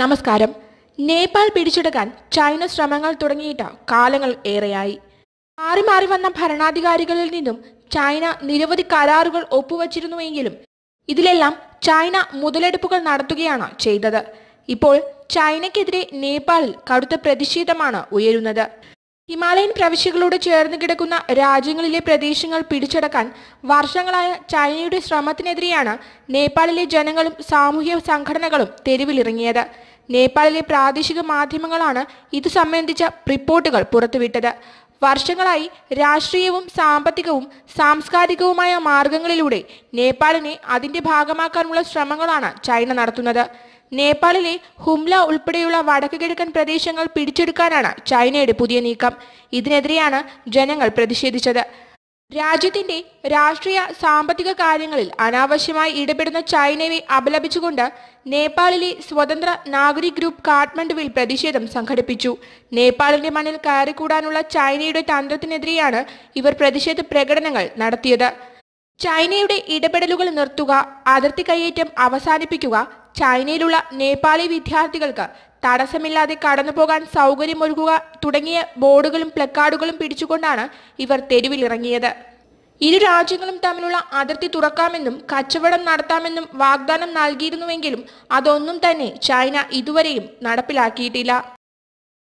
നമസ്കാരം നേപ്പാൾ പിടിച്ചെടുക്കാൻ ചൈന ശ്രമങ്ങൾ തുടങ്ങിയിട്ട് കാലങ്ങൾ ഏറെയായി മാറി മാറി വന്ന ഭരണാധികാരികളിൽ നിന്നും ചൈന നിരവധി കരാറുകൾ ഒപ്പുവച്ചിരുന്നുവെങ്കിലും ഇതിലെല്ലാം ചൈന മുതലെടുപ്പുകൾ നടത്തുകയാണ് ചെയ്തത് ഇപ്പോൾ ചൈനയ്ക്കെതിരെ നേപ്പാളിൽ കടുത്ത പ്രതിഷേധമാണ് ഉയരുന്നത് ഹിമാലയൻ പ്രവിശ്യകളോട് ചേർന്ന് കിടക്കുന്ന രാജ്യങ്ങളിലെ പ്രദേശങ്ങൾ പിടിച്ചടക്കാൻ വർഷങ്ങളായ ചൈനയുടെ ശ്രമത്തിനെതിരെയാണ് നേപ്പാളിലെ ജനങ്ങളും സാമൂഹ്യ സംഘടനകളും തെരുവിലിറങ്ങിയത് നേപ്പാളിലെ പ്രാദേശിക മാധ്യമങ്ങളാണ് ഇതു സംബന്ധിച്ച റിപ്പോർട്ടുകൾ പുറത്തുവിട്ടത് വർഷങ്ങളായി രാഷ്ട്രീയവും സാമ്പത്തികവും സാംസ്കാരികവുമായ മാർഗങ്ങളിലൂടെ നേപ്പാളിനെ അതിന്റെ ഭാഗമാക്കാനുള്ള ശ്രമങ്ങളാണ് ചൈന നടത്തുന്നത് നേപ്പാളിലെ ഹുംല ഉൾപ്പെടെയുള്ള കിഴക്കൻ പ്രദേശങ്ങൾ പിടിച്ചെടുക്കാനാണ് ചൈനയുടെ പുതിയ നീക്കം ഇതിനെതിരെയാണ് ജനങ്ങൾ പ്രതിഷേധിച്ചത് രാജ്യത്തിന്റെ രാഷ്ട്രീയ സാമ്പത്തിക കാര്യങ്ങളിൽ അനാവശ്യമായി ഇടപെടുന്ന ചൈനയെ അപലപിച്ചുകൊണ്ട് നേപ്പാളിലെ സ്വതന്ത്ര നാഗരിക് ഗ്രൂപ്പ് കാഠ്മണ്ഡുവിൽ പ്രതിഷേധം സംഘടിപ്പിച്ചു നേപ്പാളിന്റെ മണ്ണിൽ കയറിക്കൂടാനുള്ള ചൈനയുടെ തന്ത്രത്തിനെതിരെയാണ് ഇവർ പ്രതിഷേധ പ്രകടനങ്ങൾ നടത്തിയത് ചൈനയുടെ ഇടപെടലുകൾ നിർത്തുക അതിർത്തി കയ്യേറ്റം അവസാനിപ്പിക്കുക ചൈനയിലുള്ള നേപ്പാളി വിദ്യാർത്ഥികൾക്ക് തടസ്സമില്ലാതെ കടന്നുപോകാൻ സൗകര്യമൊരുക്കുക തുടങ്ങിയ ബോർഡുകളും പ്ലക്കാർഡുകളും പിടിച്ചുകൊണ്ടാണ് ഇവർ തെരുവിലിറങ്ങിയത് ഇരു രാജ്യങ്ങളും തമ്മിലുള്ള അതിർത്തി തുറക്കാമെന്നും കച്ചവടം നടത്താമെന്നും വാഗ്ദാനം നൽകിയിരുന്നുവെങ്കിലും അതൊന്നും തന്നെ ചൈന ഇതുവരെയും നടപ്പിലാക്കിയിട്ടില്ല